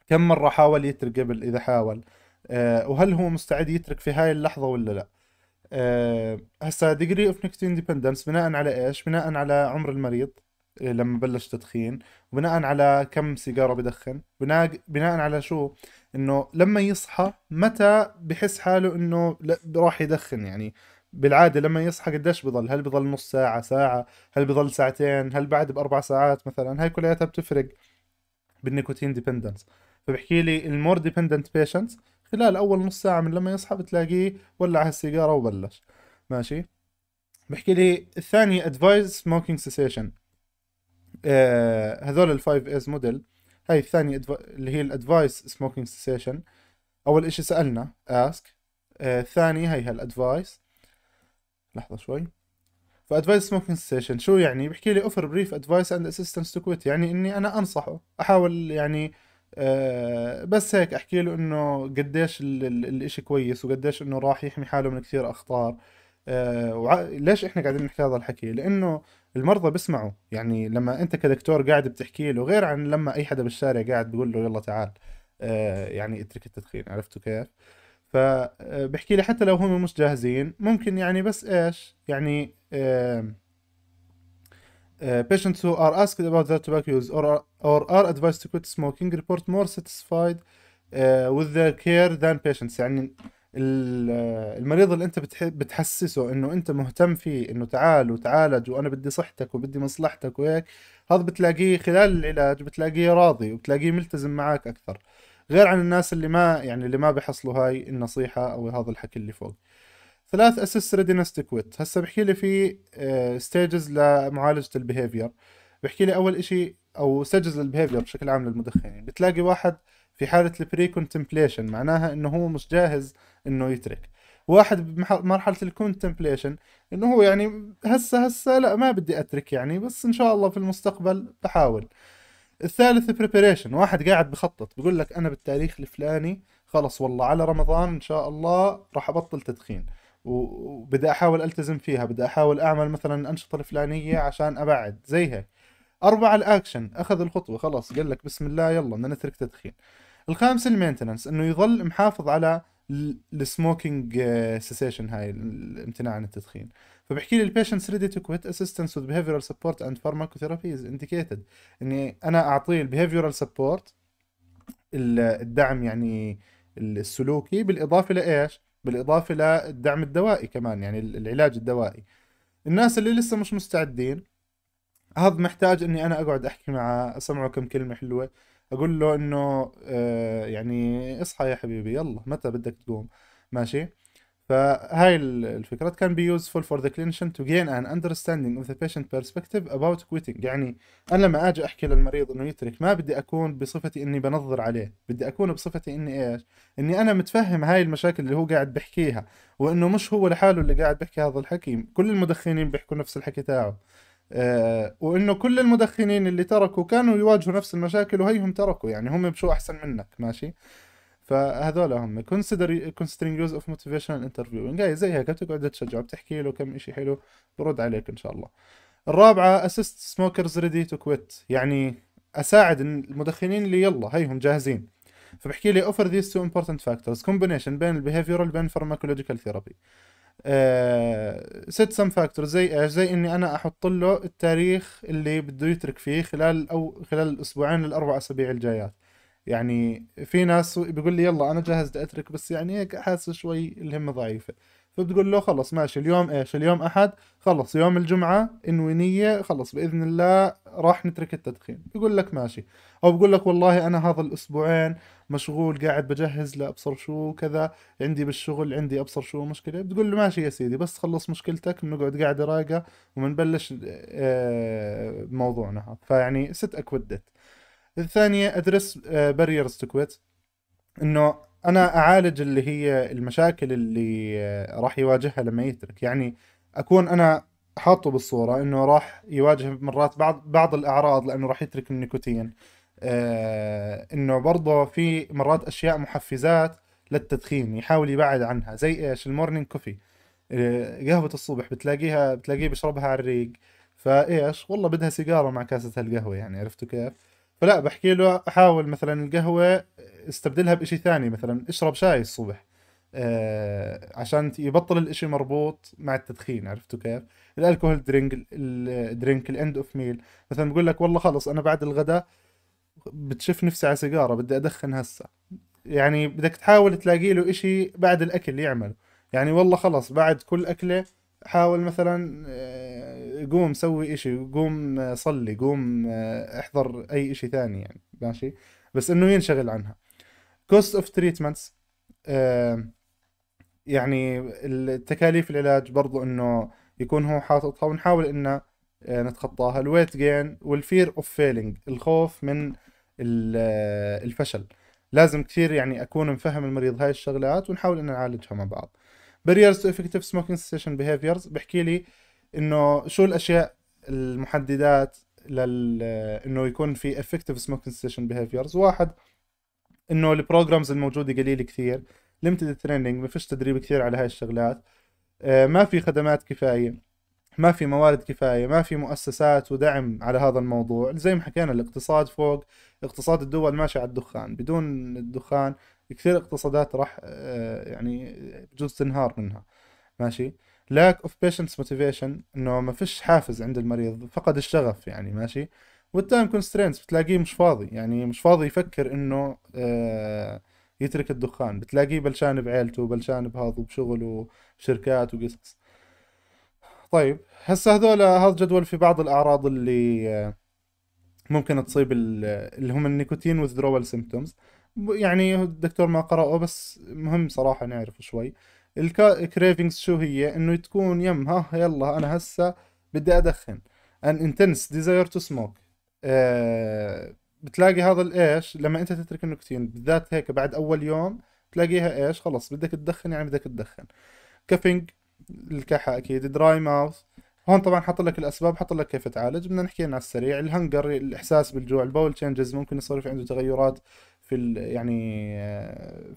كم مرة حاول يترك قبل إذا حاول آه، وهل هو مستعد يترك في هاي اللحظة ولا لا هسا ديجري اوف نيكوتين ديبندنس بناء على ايش بناء على عمر المريض لما بلش تدخين وبناء على كم سيجارة بدخن بناء بناء على شو انه لما يصحى متى بحس حاله انه راح يدخن يعني بالعاده لما يصحى قديش بضل هل بضل نص ساعه ساعه هل بضل ساعتين هل بعد باربع ساعات مثلا هاي كلياتها بتفرق بالنيكوتين ديبندنس فبحكي لي المور ديبندنت بيشنتس خلال اول نص ساعه من لما يصحى بتلاقيه ولع هالسيجاره وبلش ماشي بحكي لي الثاني ادفايز سموكينج سيسيشن هذول الفايف از موديل هاي الثانية اللي هي الادفايس سموكينج سيسيشن اول اشي سألنا اسك آه، الثاني هي هالادفايس لحظة شوي فادفايس سموكينج سيشن شو يعني بحكي لي اوفر بريف ادفايس اند اسيستنس تو كويت يعني اني انا انصحه احاول يعني أه بس هيك احكي له انه قديش الاشي كويس وقديش انه راح يحمي حاله من كثير اخطار أه وع- ليش احنا قاعدين نحكي هذا الحكي لانه المرضى بيسمعوا يعني لما انت كدكتور قاعد بتحكي له غير عن لما اي حدا بالشارع قاعد بيقول له يلا تعال آه، يعني اترك التدخين عرفتوا كيف فبحكي آه، لي حتى لو هم مش جاهزين ممكن يعني بس ايش يعني آه، patients who are asked about their tobacco use or or are advised to quit smoking report more satisfied with their care than patients يعني المريض اللي انت بتحسسه انه انت مهتم فيه انه تعال وتعالج وانا بدي صحتك وبدي مصلحتك وهيك هذا بتلاقيه خلال العلاج بتلاقيه راضي وبتلاقيه ملتزم معك اكثر غير عن الناس اللي ما يعني اللي ما بيحصلوا هاي النصيحة او هذا الحكي اللي فوق ثلاث اسس ريدينس تو هسه بحكي لي في ستيجز آه، لمعالجة البيهيفير بحكي لي اول اشي او ستيجز للبيهيفير بشكل عام للمدخنين بتلاقي واحد في حالة البري كونتمبليشن معناها انه هو مش جاهز انه يترك واحد بمرحله الكونتمبليشن انه هو يعني هسه هسه لا ما بدي اترك يعني بس ان شاء الله في المستقبل بحاول الثالث بريبريشن واحد قاعد بخطط بقول لك انا بالتاريخ الفلاني خلص والله على رمضان ان شاء الله راح ابطل تدخين وبدي احاول التزم فيها بدي احاول اعمل مثلا الانشطه الفلانيه عشان ابعد زي هيك أربعة الأكشن أخذ الخطوة خلاص قال لك بسم الله يلا بدنا نترك تدخين الخامس المينتننس إنه يظل محافظ على السموكينج سيسيشن آه، هاي الامتناع عن التدخين فبحكي لي البيشنتس ريدي تو كويت اسيستنس وذ بيهيفيورال سبورت اند فارماكوثيرابي از انديكيتد اني انا اعطيه البيهيفيورال سبورت الدعم يعني السلوكي بالاضافه لايش؟ بالاضافه للدعم الدوائي كمان يعني العلاج الدوائي الناس اللي لسه مش مستعدين هذا محتاج اني انا اقعد احكي معه اسمعه كم كلمه حلوه اقول له انه آه، يعني اصحى يا حبيبي يلا متى بدك تقوم ماشي فهاي الفكرة كان be useful for the clinician to gain an understanding of the patient perspective about quitting يعني أنا لما أجي أحكي للمريض إنه يترك ما بدي أكون بصفتي إني بنظر عليه بدي أكون بصفتي إني إيش إني أنا متفهم هاي المشاكل اللي هو قاعد بحكيها وإنه مش هو لحاله اللي قاعد بحكي هذا الحكي كل المدخنين بيحكوا نفس الحكي تاعه آه، وانه كل المدخنين اللي تركوا كانوا يواجهوا نفس المشاكل وهيهم تركوا يعني هم بشو احسن منك ماشي فهذول هم كونسيدر considering يوز اوف موتيفيشن interviewing جاي زي هيك بتقعد تشجعه بتحكي له كم اشي حلو برد عليك ان شاء الله الرابعة assist smokers ready to quit يعني اساعد المدخنين اللي يلا هيهم جاهزين فبحكي لي offer these two important factors combination بين البيهيفيرال بين pharmacological therapy ست سم فاكتور زي ايش زي اني انا احط له التاريخ اللي بده يترك فيه خلال او خلال الاسبوعين الاربع اسابيع الجايات يعني في ناس بيقول لي يلا انا جاهز بدي اترك بس يعني هيك حاسس شوي الهمه ضعيفه فبتقول له خلص ماشي اليوم ايش اليوم احد خلص يوم الجمعة انوينية خلص باذن الله راح نترك التدخين يقول لك ماشي او بقول لك والله انا هذا الاسبوعين مشغول قاعد بجهز لابصر شو كذا عندي بالشغل عندي ابصر شو مشكلة بتقول له ماشي يا سيدي بس خلص مشكلتك بنقعد قاعد رايقة وبنبلش آه، موضوعنا هذا فيعني ست اكودت الثانية ادرس باريرز آه، تو انه انا اعالج اللي هي المشاكل اللي آه، راح يواجهها لما يترك يعني اكون انا حاطه بالصوره انه راح يواجه مرات بعض بعض الاعراض لانه راح يترك النيكوتين آه انه برضه في مرات اشياء محفزات للتدخين يحاول يبعد عنها زي ايش المورنينج كوفي آه، قهوه الصبح بتلاقيها بتلاقيه بيشربها على الريق فايش والله بدها سيجاره مع كاسه القهوه يعني عرفتوا كيف فلا بحكي له حاول مثلا القهوه استبدلها بإشي ثاني مثلا اشرب شاي الصبح آه عشان يبطل الاشي مربوط مع التدخين عرفتوا كيف الالكوهول درينك الدرينك الاند اوف ميل مثلا بقول لك والله خلص انا بعد الغداء بتشف نفسي على سيجاره بدي ادخن هسه يعني بدك تحاول تلاقي له اشي بعد الاكل يعمله يعني والله خلص بعد كل اكله حاول مثلا آه، قوم سوي إشي قوم آه، صلي قوم آه، احضر أي إشي ثاني يعني ماشي بس إنه ينشغل عنها كوست اوف تريتمنتس يعني التكاليف العلاج برضو إنه يكون هو حاططها ونحاول إنه آه، نتخطاها الويت جين والفير اوف فيلينج الخوف من الفشل لازم كثير يعني اكون مفهم المريض هاي الشغلات ونحاول ان نعالجها مع بعض barriers تو افكتيف سموكينج سيشن بيهيفيرز بحكي لي انه شو الاشياء المحددات لل انه يكون في افكتيف سموكينج سيشن بيهيفيرز واحد انه البروجرامز الموجوده قليل كثير ليمتد تريننج ما فيش تدريب كثير على هاي الشغلات آه، ما في خدمات كفايه ما في موارد كفايه ما في مؤسسات ودعم على هذا الموضوع زي ما حكينا الاقتصاد فوق اقتصاد الدول ماشي على الدخان بدون الدخان كثير اقتصادات راح آه، يعني بجوز تنهار منها ماشي lack of patient's motivation انه ما فيش حافز عند المريض فقد الشغف يعني ماشي والتايم كونسترينتس بتلاقيه مش فاضي يعني مش فاضي يفكر انه آه يترك الدخان بتلاقيه بلشان بعيلته بلشان بهذا وبشغله وشركات وقصص طيب هسه هذول هذا جدول في بعض الاعراض اللي آه، ممكن تصيب اللي هم النيكوتين وذرول سيمبتومز يعني الدكتور ما قرأه بس مهم صراحة نعرفه شوي الكريفنجز شو هي انه تكون يمها يلا انا هسه بدي ادخن ان انتنس ديزاير تو سموك بتلاقي هذا الايش لما انت تترك النكتين بالذات هيك بعد اول يوم تلاقيها ايش خلص بدك تدخن يعني بدك تدخن كفنج الكحة اكيد دراي ماوث هون طبعا حط لك الاسباب حط لك كيف تعالج بدنا نحكي على السريع الهنجر الاحساس بالجوع البول تشينجز ممكن يصير في عنده تغيرات في يعني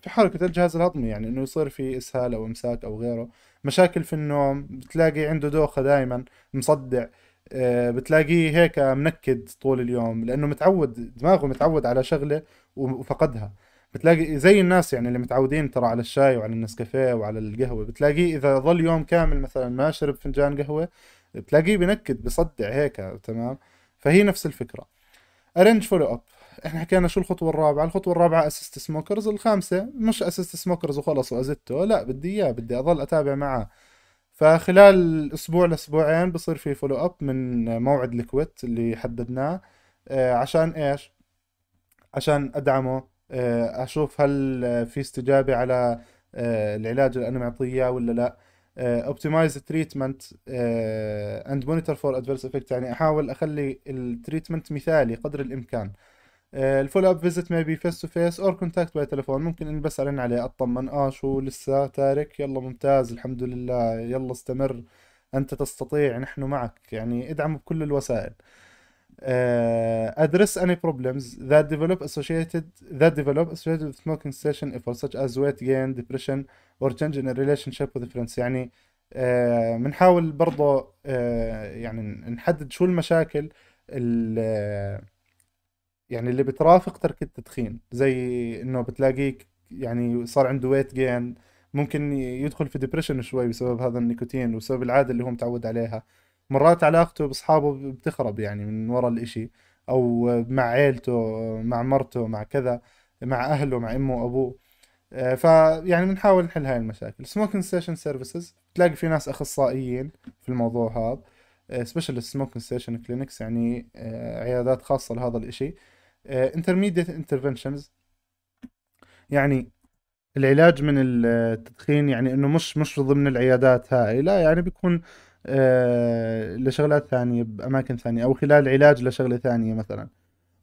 في حركة الجهاز الهضمي يعني انه يصير في اسهال او امساك او غيره مشاكل في النوم بتلاقي عنده دوخة دائما مصدع آه، بتلاقيه هيك منكد طول اليوم لانه متعود دماغه متعود على شغلة وفقدها بتلاقي زي الناس يعني اللي متعودين ترى على الشاي وعلى النسكافيه وعلى القهوة بتلاقيه اذا ظل يوم كامل مثلا ما شرب فنجان قهوة بتلاقيه بنكد بصدع هيك تمام فهي نفس الفكرة ارينج فولو اب احنا حكينا شو الخطوه الرابعه الخطوه الرابعه اسست سموكرز الخامسه مش اسست سموكرز وخلص وازته لا بدي اياه بدي اضل اتابع معاه فخلال اسبوع لاسبوعين بصير في فولو اب من موعد الكويت اللي حددناه آه، عشان ايش عشان ادعمه آه، اشوف هل في استجابه على آه، العلاج اللي انا معطيه ولا لا اوبتمايز تريتمنت اند مونيتور فور ادفيرس افكت يعني احاول اخلي التريتمنت مثالي قدر الامكان آه، الفول اب فيزت بي فيس تو فيس اور كونتاكت باي تليفون ممكن اني بس ارن عليه اطمن اه شو لسه تارك يلا ممتاز الحمد لله يلا استمر انت تستطيع نحن معك يعني ادعمه بكل الوسائل آه، ادرس address any problems that develop associated ديفلوب اسوشيتد associated with smoking cessation efforts such as weight gain, depression or change in a relationship with friends يعني بنحاول آه، uh, برضه uh, يعني نحدد شو المشاكل اللي يعني اللي بترافق ترك التدخين زي انه بتلاقيك يعني صار عنده ويت جين ممكن يدخل في ديبريشن شوي بسبب هذا النيكوتين وبسبب العاده اللي هو متعود عليها مرات علاقته باصحابه بتخرب يعني من ورا الاشي او مع عيلته مع مرته مع كذا مع اهله مع امه وابوه آه، فيعني بنحاول نحل هاي المشاكل سموكن ستيشن سيرفيسز بتلاقي في ناس اخصائيين في الموضوع هذا سبيشال سموكن ستيشن كلينكس يعني آه، عيادات خاصه لهذا الاشي انترميديت آه، انترفنشنز يعني العلاج من التدخين يعني انه مش مش ضمن العيادات هاي لا يعني بيكون آه لشغلات ثانية بأماكن ثانية أو خلال علاج لشغلة ثانية مثلا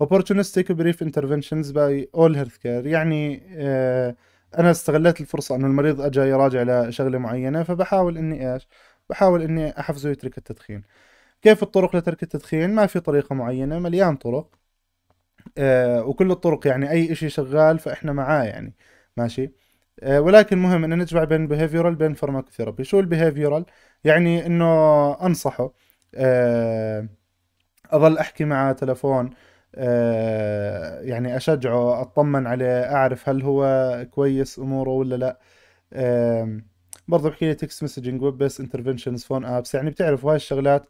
opportunistic brief interventions by all healthcare يعني آه أنا استغلت الفرصة إنه المريض أجا يراجع لشغلة معينة فبحاول إني إيش بحاول إني أحفزه يترك التدخين كيف الطرق لترك التدخين ما في طريقة معينة مليان طرق آه وكل الطرق يعني اي اشي شغال فاحنا معاه يعني ماشي آه ولكن مهم انه نجمع بين بيهيفيورال بين فارماكوثيرابي شو البيهيفيورال يعني انه انصحه آه اظل احكي معه تلفون آه يعني اشجعه اطمن عليه اعرف هل هو كويس اموره ولا لا آه برضه بحكي لي تكست مسجنج ويب بيس انترفنشنز فون ابس يعني بتعرف هاي الشغلات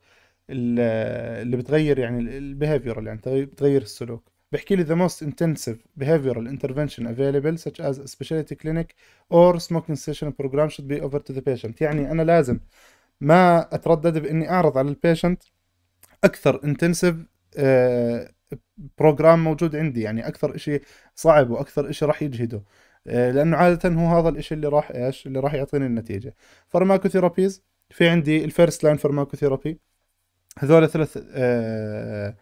اللي بتغير يعني البيهيفيورال يعني بتغير السلوك بحكي لي the most intensive behavioral intervention available such as a specialty clinic or smoking cessation program should be offered to the patient يعني أنا لازم ما أتردد بإني أعرض على البيشنت أكثر intensive بروجرام آه، موجود عندي يعني أكثر إشي صعب وأكثر إشي راح يجهده آه، لأنه عادة هو هذا الإشي اللي راح إيش اللي راح يعطيني النتيجة فارماكوثيرابيز في عندي الفيرست لاين فارماكوثيرابي هذول ثلاث uh,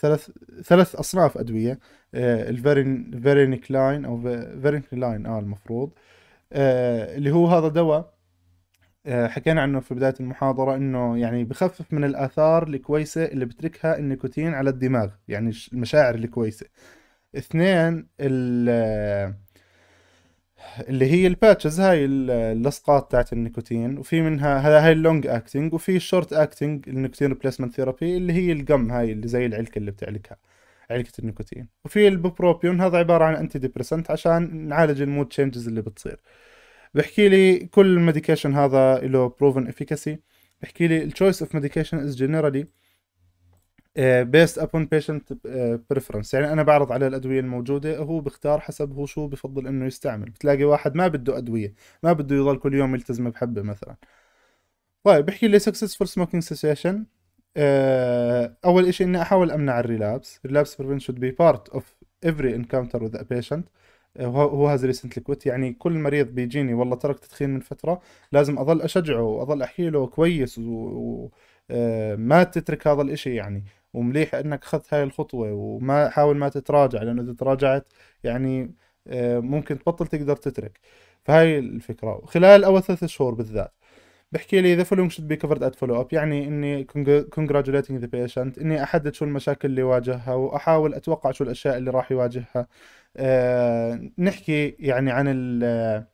ثلاث ثلاث اصناف ادويه آه، الفيرين فيرين او فيرين اه المفروض آه، اللي هو هذا دواء آه، حكينا عنه في بدايه المحاضره انه يعني بخفف من الاثار الكويسه اللي بتركها النيكوتين على الدماغ يعني المشاعر الكويسه اثنين اللي هي الباتشز هاي اللصقات تاعت النيكوتين وفي منها هذا هاي اللونج اكتنج وفي الشورت اكتنج النيكوتين ريبليسمنت ثيرابي اللي هي القم هاي اللي زي العلكه اللي بتعلكها علكه النيكوتين وفي البروبيون هذا عباره عن انتي ديبريسنت عشان نعالج المود تشينجز اللي بتصير بحكي لي كل ميديكيشن هذا له بروفن افيكاسي بحكي لي التشويس اوف ميديكيشن از جنرالي بيست ابون بيشنت بريفرنس يعني انا بعرض عليه الادويه الموجوده هو بيختار حسب هو شو بفضل انه يستعمل بتلاقي واحد ما بده ادويه ما بده يضل كل يوم يلتزم بحبه مثلا طيب بحكي لي سكسسفول سموكينج سيسيشن اول إشي اني احاول امنع الريلابس الريلابس بريفنت شود بي بارت اوف افري انكاونتر وذ بيشنت هو هاز ريسنتلي كوت يعني كل مريض بيجيني والله ترك تدخين من فتره لازم اضل اشجعه واضل احكي له كويس و... آه، ما تترك هذا الاشي يعني ومليح انك اخذت هاي الخطوه وما حاول ما تتراجع لانه اذا تراجعت يعني آه، ممكن تبطل تقدر تترك فهاي الفكره خلال اول ثلاث شهور بالذات بحكي لي ذا فولوينج شود بي كفرد ات فولو اب يعني اني كونجراتيتنج ذا بيشنت اني احدد شو المشاكل اللي واجهها واحاول اتوقع شو الاشياء اللي راح يواجهها أه نحكي يعني عن ال آه،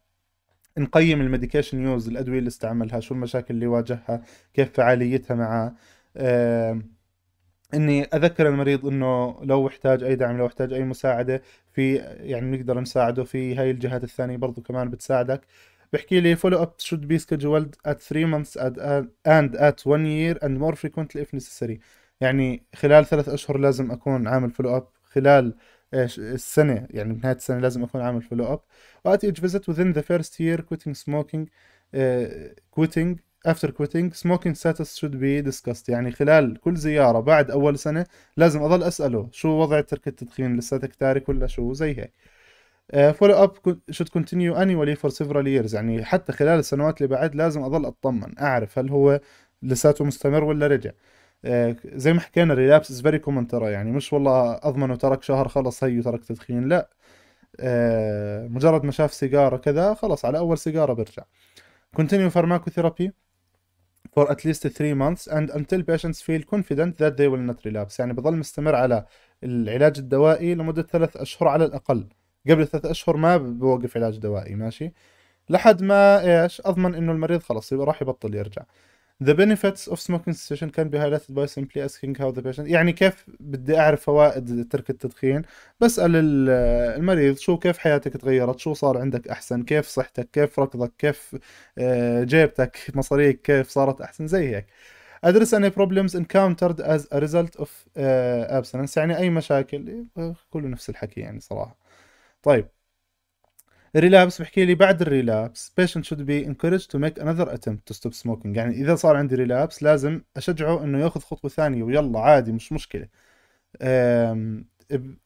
نقيم المديكيشن يوز الادويه اللي استعملها شو المشاكل اللي واجهها كيف فعاليتها معاه أه اني اذكر المريض انه لو احتاج اي دعم لو احتاج اي مساعده في يعني نقدر نساعده في هاي الجهات الثانيه برضو كمان بتساعدك بحكي لي فولو اب شود بي سكجولد ات 3 مانثس اند ات 1 يير اند مور فريكوينتلي اف نيسيسري يعني خلال ثلاث اشهر لازم اكون عامل فولو اب خلال السنه يعني بنهايه السنه لازم اكون عامل فولو أب وات إيج within the first year quitting smoking uh, quitting after quitting smoking status should be discussed يعني خلال كل زيارة بعد أول سنة لازم أظل أسأله شو وضع ترك التدخين لساتك تارك ولا شو زي هيك uh, آه، follow up should continue annually for several years يعني حتى خلال السنوات اللي بعد لازم أضل أطمن أعرف هل هو لساته مستمر ولا رجع آه، زي ما حكينا الريلابس از فيري كومن ترى يعني مش والله اضمنه ترك شهر خلص هي ترك تدخين لا آه، مجرد ما شاف سيجاره كذا خلص على اول سيجاره برجع كونتينيو pharmacotherapy for at least 3 months and until patients feel confident that they will not relapse يعني بظل مستمر على العلاج الدوائي لمدة ثلاث أشهر على الأقل قبل ثلاث أشهر ما بوقف علاج دوائي ماشي لحد ما إيش أضمن إنه المريض خلاص راح يبطل يرجع The benefits of smoking cessation can be highlighted by simply asking how the patient يعني كيف بدي أعرف فوائد ترك التدخين بسأل آه، المريض شو كيف حياتك تغيرت شو صار عندك أحسن كيف صحتك كيف ركضك كيف آه، جيبتك مصاريك كيف صارت أحسن زي هيك address any problems encountered as a result of آه، abstinence يعني أي مشاكل كله نفس الحكي يعني صراحة طيب ريلابس بحكي لي بعد الريلابس بيشنت should be encouraged to make another attempt to stop smoking يعني اذا صار عندي ريلابس لازم اشجعه انه ياخذ خطوه ثانيه ويلا عادي مش مشكله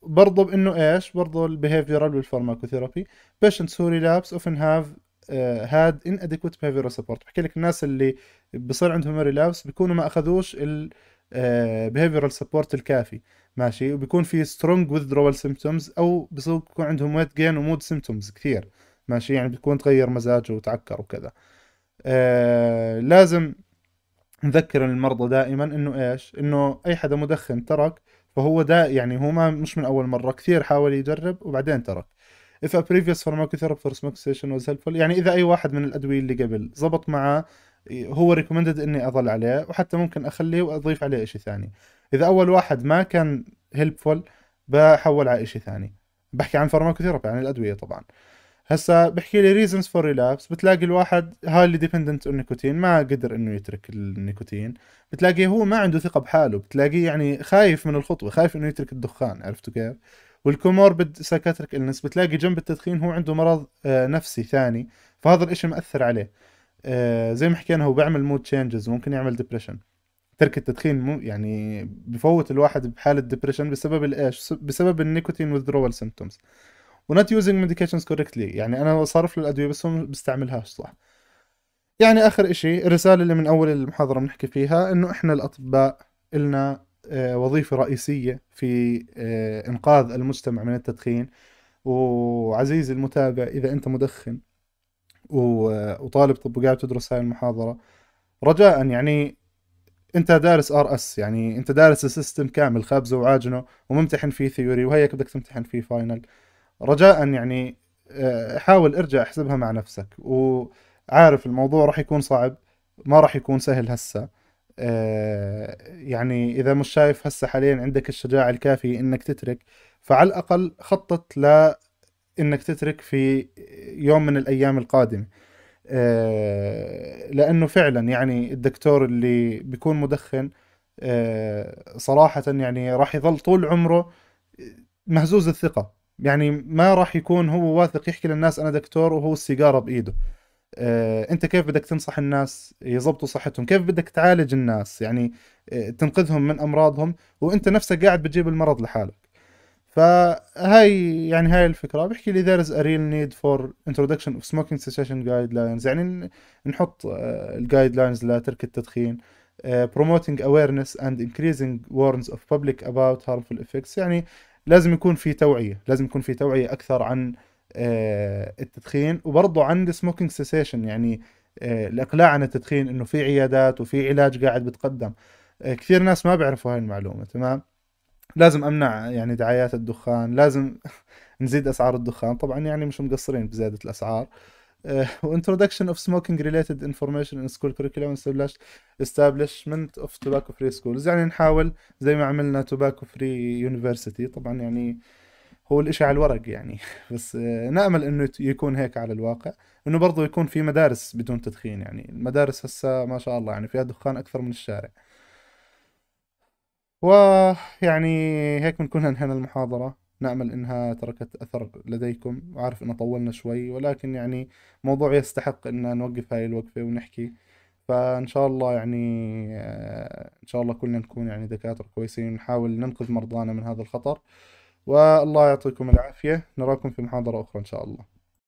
برضه بانه ايش برضه البيهيفيرال والفارماكوثيرابي patients who relapse often have هاد آه، inadequate behavioral support بحكي لك الناس اللي بصير عندهم ريلابس بيكونوا ما اخذوش ال آه، behavioral support الكافي ماشي وبيكون في سترونج withdrawal سيمبتومز او بيكون عندهم ويت جين ومود سيمبتومز كثير ماشي يعني بيكون تغير مزاجه وتعكر وكذا آه لازم نذكر المرضى دائما انه ايش انه اي حدا مدخن ترك فهو دا يعني هو ما مش من اول مره كثير حاول يجرب وبعدين ترك if a previous pharmacotherapy for smoke was helpful يعني اذا اي واحد من الادويه اللي قبل زبط معه هو ريكومندد اني اضل عليه وحتى ممكن اخليه واضيف عليه شيء ثاني اذا اول واحد ما كان هيلبفول بحول على شيء ثاني بحكي عن فارماكوثيرابي يعني عن الادويه طبعا هسا بحكي لي ريزنز فور ريلابس بتلاقي الواحد هايلي ديبندنت اون نيكوتين ما قدر انه يترك النيكوتين بتلاقيه هو ما عنده ثقه بحاله بتلاقيه يعني خايف من الخطوه خايف انه يترك الدخان عرفتوا كيف بد سايكاتريك النس بتلاقي جنب التدخين هو عنده مرض آه، نفسي ثاني فهذا الاشي مأثر عليه آه، زي ما حكينا هو بيعمل مود تشينجز ممكن يعمل ديبريشن ترك التدخين مو يعني بفوت الواحد بحاله ديبريشن بسبب الايش بسبب النيكوتين withdrawal symptoms ونوت يوزنج ميديكيشنز كوركتلي يعني انا صارف للادويه بس ما بستعملهاش صح يعني اخر اشي الرساله اللي من اول المحاضره بنحكي فيها انه احنا الاطباء النا آه، وظيفه رئيسيه في آه، انقاذ المجتمع من التدخين وعزيزي المتابع اذا انت مدخن آه، وطالب طب وقاعد تدرس هاي المحاضره رجاء يعني انت دارس ار اس يعني انت دارس السيستم كامل خابزه وعاجنه وممتحن فيه ثيوري وهيك بدك تمتحن فيه فاينل رجاء يعني آه، حاول ارجع احسبها مع نفسك وعارف الموضوع راح يكون صعب ما راح يكون سهل هسه آه، يعني اذا مش شايف هسه حاليا عندك الشجاعه الكافيه انك تترك فعلى الاقل خطط ل انك تترك في يوم من الايام القادمه آه، لانه فعلا يعني الدكتور اللي بيكون مدخن آه، صراحه يعني راح يظل طول عمره مهزوز الثقه يعني ما راح يكون هو واثق يحكي للناس انا دكتور وهو السيجاره بايده آه، انت كيف بدك تنصح الناس يظبطوا صحتهم كيف بدك تعالج الناس يعني تنقذهم من امراضهم وانت نفسك قاعد بتجيب المرض لحالك فهاي يعني هاي الفكره بحكي لي there ا ريل نيد فور for اوف سموكينج سيشن جايد لاينز يعني نحط آه، الجايد لاينز لترك التدخين بروموتينج اويرنس اند انكريزينج وورنز اوف بابليك اباوت هارمفول افكتس يعني لازم يكون في توعيه لازم يكون في توعيه اكثر عن آه، التدخين وبرضه عن السموكينج سيسيشن يعني آه، الاقلاع عن التدخين انه في عيادات وفي علاج قاعد بتقدم كثير ناس ما بيعرفوا هاي المعلومه تمام لازم امنع يعني دعايات الدخان لازم نزيد اسعار الدخان طبعا يعني مش مقصرين بزياده الاسعار آه، وانترودكشن اوف سموكينج ريليتد انفورميشن ان سكول كريكولم استابلشمنت اوف توباكو فري سكولز يعني نحاول زي ما عملنا توباكو فري يونيفرسيتي طبعا يعني هو الاشي على الورق يعني بس آه، نامل انه يكون هيك على الواقع انه برضه يكون في مدارس بدون تدخين يعني المدارس هسه ما شاء الله يعني فيها دخان اكثر من الشارع ويعني هيك بنكون انهينا المحاضرة نأمل إنها تركت أثر لديكم وعارف إنه طولنا شوي ولكن يعني موضوع يستحق إن نوقف هاي الوقفة ونحكي فإن شاء الله يعني آه، إن شاء الله كلنا نكون يعني دكاترة كويسين ونحاول ننقذ مرضانا من هذا الخطر والله يعطيكم العافية نراكم في محاضرة أخرى إن شاء الله